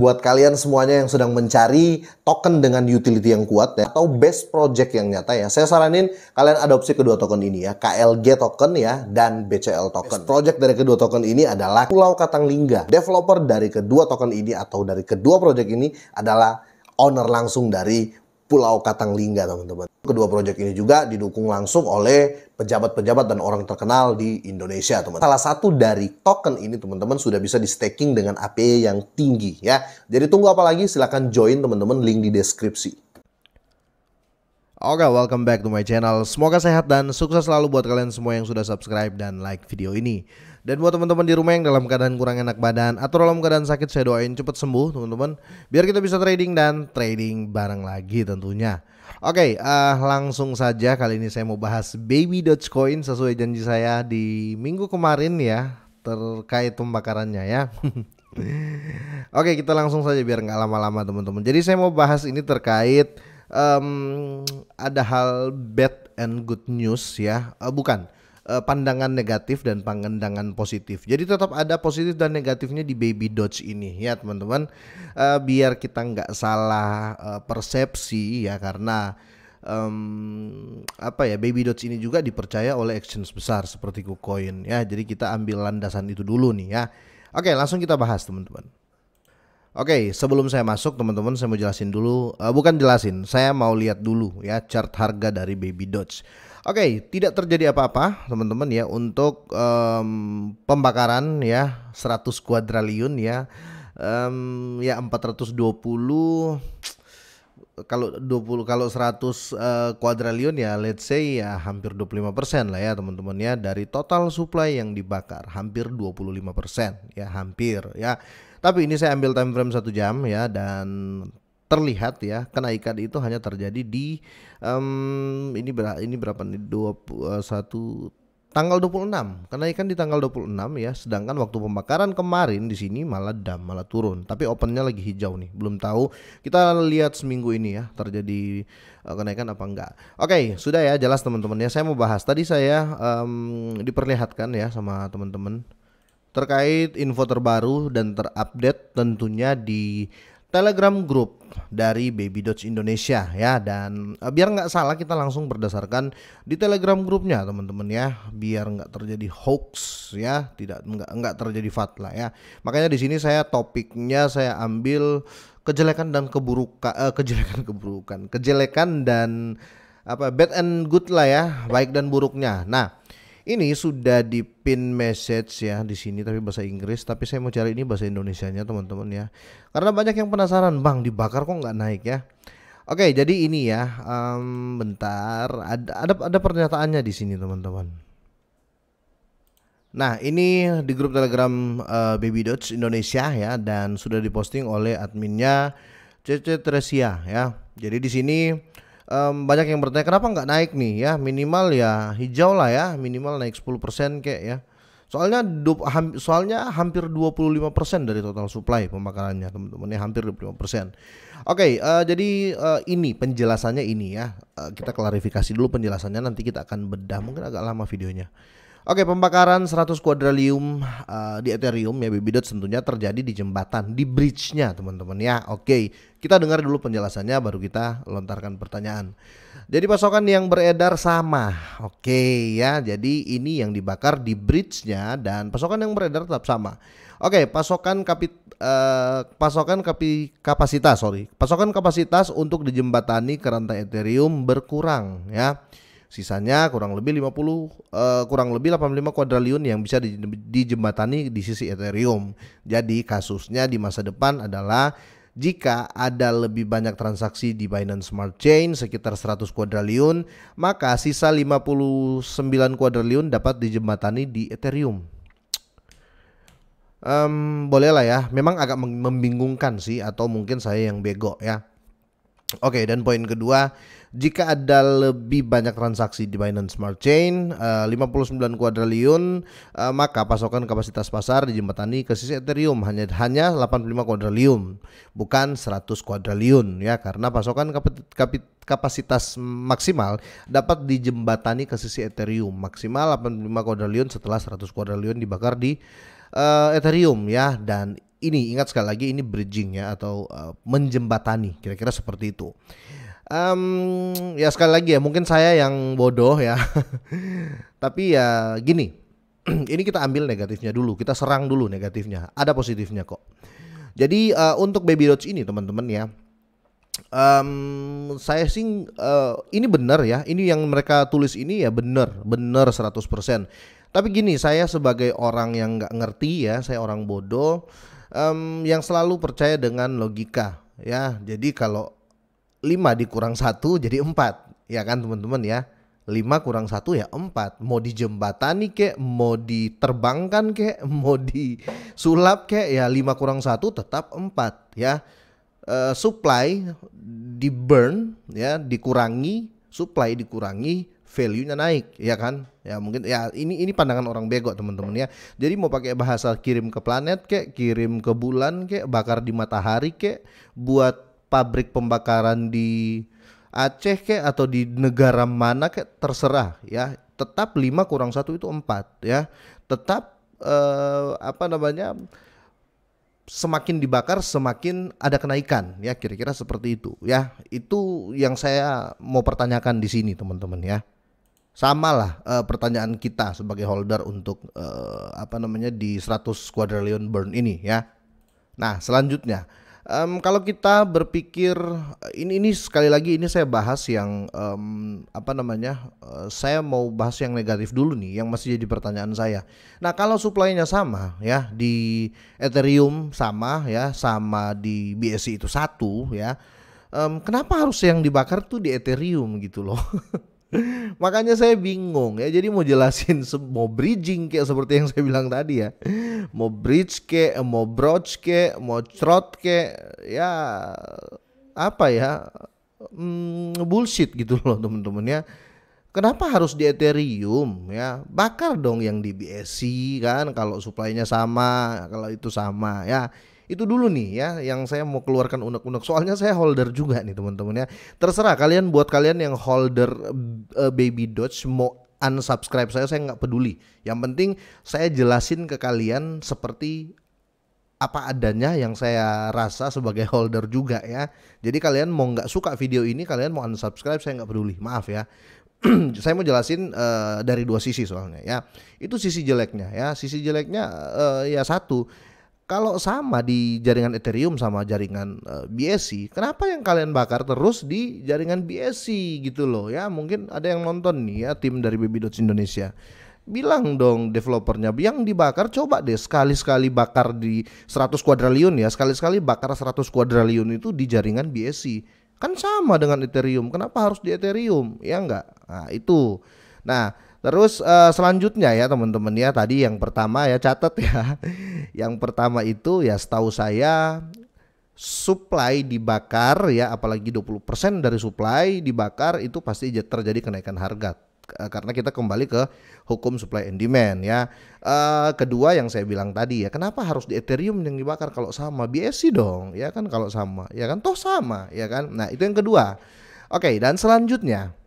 buat kalian semuanya yang sedang mencari token dengan utility yang kuat ya, atau best project yang nyata ya. Saya saranin kalian adopsi kedua token ini ya, KLG token ya dan BCL token. Best project dari kedua token ini adalah Pulau Katanglingga. Developer dari kedua token ini atau dari kedua project ini adalah owner langsung dari Pulau Lingga teman-teman. Kedua proyek ini juga didukung langsung oleh pejabat-pejabat dan orang terkenal di Indonesia, teman. teman Salah satu dari token ini, teman-teman, sudah bisa di staking dengan APY yang tinggi, ya. Jadi tunggu apa lagi? Silahkan join, teman-teman. Link di deskripsi. Oke, welcome back to my channel. Semoga sehat dan sukses selalu buat kalian semua yang sudah subscribe dan like video ini. Dan buat teman-teman di rumah yang dalam keadaan kurang enak badan atau dalam keadaan sakit saya doain cepat sembuh teman-teman. Biar kita bisa trading dan trading bareng lagi tentunya. Oke, okay, uh, eh, langsung saja kali ini saya mau bahas Baby Dogecoin sesuai janji saya di minggu kemarin ya terkait pembakarannya ya. Oke, okay, kita langsung saja biar nggak lama-lama teman-teman. Jadi saya mau bahas ini terkait um, ada hal bad and good news ya. Uh, bukan Eh, pandangan negatif dan pandangan positif. Jadi tetap ada positif dan negatifnya di Baby Dodge ini ya teman-teman. Uh, biar kita nggak salah uh, persepsi ya karena um, apa ya Baby Dodge ini juga dipercaya oleh exchange besar seperti KuCoin ya. Jadi kita ambil landasan itu dulu nih ya. Oke langsung kita bahas teman-teman. Oke, okay, sebelum saya masuk teman-teman saya mau jelasin dulu, uh, bukan jelasin, saya mau lihat dulu ya chart harga dari Baby Dodge. Oke, okay, tidak terjadi apa-apa teman-teman ya untuk um, pembakaran ya 100 kuadriliun ya, um, ya 420 kalau 20 kalau 100 uh, eh, ya let's say ya hampir 25% lah ya teman-teman ya dari total supply yang dibakar hampir 25% ya hampir ya tapi ini saya ambil time frame satu jam ya dan terlihat ya kenaikan itu hanya terjadi di um, ini berapa ini berapa nih 21 eh, tanggal 26 kenaikan di tanggal 26 ya sedangkan waktu pembakaran kemarin di sini malah dam malah turun tapi opennya lagi hijau nih belum tahu kita lihat seminggu ini ya terjadi uh, kenaikan apa enggak oke sudah ya jelas teman-teman ya saya mau bahas tadi saya um, diperlihatkan ya sama teman-teman terkait info terbaru dan terupdate tentunya di Telegram grup dari Baby Dots Indonesia ya dan eh, biar nggak salah kita langsung berdasarkan di Telegram grupnya teman-teman ya biar nggak terjadi hoax ya tidak nggak nggak terjadi fatla ya makanya di sini saya topiknya saya ambil kejelekan dan keburukan eh, kejelekan keburukan kejelekan dan apa bad and good lah ya baik dan buruknya nah ini sudah di pin message ya di sini tapi bahasa Inggris, tapi saya mau cari ini bahasa Indonesianya teman-teman ya. Karena banyak yang penasaran, Bang, dibakar kok nggak naik ya? Oke, jadi ini ya, um, bentar ada ada ada pernyataannya di sini teman-teman. Nah, ini di grup Telegram uh, Baby Dots Indonesia ya dan sudah diposting oleh adminnya Cece Tresia ya. Jadi di sini um, banyak yang bertanya kenapa nggak naik nih ya minimal ya hijau lah ya minimal naik 10% kayak ya soalnya du, ham, soalnya hampir 25% dari total supply pemakarannya teman-teman ya hampir 25% oke okay, uh, eh, jadi uh, ini penjelasannya ini ya uh, kita klarifikasi dulu penjelasannya nanti kita akan bedah mungkin agak lama videonya Oke, pembakaran 100 kuadrilium uh, di Ethereum ya Bibidot tentunya terjadi di jembatan, di bridge-nya teman-teman ya. Oke, kita dengar dulu penjelasannya baru kita lontarkan pertanyaan. Jadi pasokan yang beredar sama. Oke ya, jadi ini yang dibakar di bridge-nya dan pasokan yang beredar tetap sama. Oke, pasokan kapit uh, pasokan kapi, kapasitas, sorry. Pasokan kapasitas untuk dijembatani ke rantai Ethereum berkurang ya. Sisanya kurang lebih 50 uh, eh, kurang lebih 85 kuadriliun yang bisa dijembatani di sisi Ethereum. Jadi kasusnya di masa depan adalah jika ada lebih banyak transaksi di Binance Smart Chain sekitar 100 kuadriliun, maka sisa 59 kuadriliun dapat dijembatani di Ethereum. Um, boleh lah ya, memang agak membingungkan sih atau mungkin saya yang bego ya. Oke, okay, dan poin kedua, jika ada lebih banyak transaksi di Binance Smart Chain, eh, uh, 59 kuadriliun, uh, maka pasokan kapasitas pasar di jembatani ke sisi Ethereum hanya hanya 85 kuadriliun, bukan 100 kuadriliun ya, karena pasokan kap, kap, kapasitas maksimal dapat di dijembatani ke sisi Ethereum maksimal 85 kuadriliun setelah 100 kuadriliun dibakar di uh, Ethereum ya dan ini ingat sekali lagi ini bridging ya atau uh, menjembatani kira-kira seperti itu. Um, ya sekali lagi ya mungkin saya yang bodoh ya. Tapi ya gini. ini kita ambil negatifnya dulu, kita serang dulu negatifnya. Ada positifnya kok. Jadi uh, untuk baby dots ini teman-teman ya. Um, saya sih uh, ini benar ya. Ini yang mereka tulis ini ya benar, benar 100%. Tapi gini, saya sebagai orang yang nggak ngerti ya, saya orang bodoh um, yang selalu percaya dengan logika ya. Jadi kalau 5 dikurang satu jadi 4 ya kan teman-teman ya. 5 kurang satu ya 4 Mau dijembatani kek, mau diterbangkan kek, mau disulap kek Ya 5 kurang satu tetap 4 ya uh, Supply di burn ya dikurangi Supply dikurangi value-nya naik, ya kan? Ya mungkin ya ini ini pandangan orang bego teman-teman ya. Jadi mau pakai bahasa kirim ke planet kek, kirim ke bulan kek, bakar di matahari kek, buat pabrik pembakaran di Aceh kek atau di negara mana kek terserah ya. Tetap 5 kurang satu itu 4 ya. Tetap eh, apa namanya? semakin dibakar semakin ada kenaikan ya kira-kira seperti itu ya itu yang saya mau pertanyakan di sini teman-teman ya sama lah uh, eh, pertanyaan kita sebagai holder untuk uh, apa namanya di 100 quadrillion burn ini ya. Nah, selanjutnya um, kalau kita berpikir eh, ini ini sekali lagi ini saya bahas yang um, apa namanya? Uh, saya mau bahas yang negatif dulu nih yang masih jadi pertanyaan saya. Nah, kalau suplainya sama ya di Ethereum sama ya sama di BSC itu satu ya. Um, kenapa harus yang dibakar tuh di Ethereum gitu loh? Makanya saya bingung ya. Jadi mau jelasin mau bridging kayak seperti yang saya bilang tadi ya. Mau bridge ke, mau broach ke, mau trot ke, ya apa ya? Hmm, bullshit gitu loh temen-temen ya. Kenapa harus di Ethereum ya? Bakar dong yang di BSC kan kalau suplainya sama, kalau itu sama ya itu dulu nih ya yang saya mau keluarkan unek-unek. Soalnya saya holder juga nih teman-teman ya. Terserah kalian buat kalian yang holder uh, Baby Dodge mau unsubscribe saya saya nggak peduli. Yang penting saya jelasin ke kalian seperti apa adanya yang saya rasa sebagai holder juga ya. Jadi kalian mau nggak suka video ini, kalian mau unsubscribe, saya nggak peduli. Maaf ya. saya mau jelasin uh, dari dua sisi soalnya ya. Itu sisi jeleknya ya. Sisi jeleknya uh, ya satu kalau sama di jaringan Ethereum sama jaringan uh, eh, BSC, kenapa yang kalian bakar terus di jaringan BSC gitu loh ya? Mungkin ada yang nonton nih ya tim dari Baby Indonesia. Bilang dong developernya yang dibakar coba deh sekali-sekali bakar di 100 kuadriliun ya, sekali-sekali bakar 100 kuadriliun itu di jaringan BSC. Kan sama dengan Ethereum, kenapa harus di Ethereum? Ya enggak? Nah, itu. Nah, Terus uh, selanjutnya ya teman-teman ya tadi yang pertama ya catat ya. Yang pertama itu ya setahu saya supply dibakar ya apalagi 20% dari supply dibakar itu pasti terjadi kenaikan harga eh, karena kita kembali ke hukum supply and demand ya. Uh, kedua yang saya bilang tadi ya, kenapa harus di Ethereum yang dibakar kalau sama BSC dong, ya kan kalau sama, ya kan toh sama, ya kan. Nah, itu yang kedua. Oke, dan selanjutnya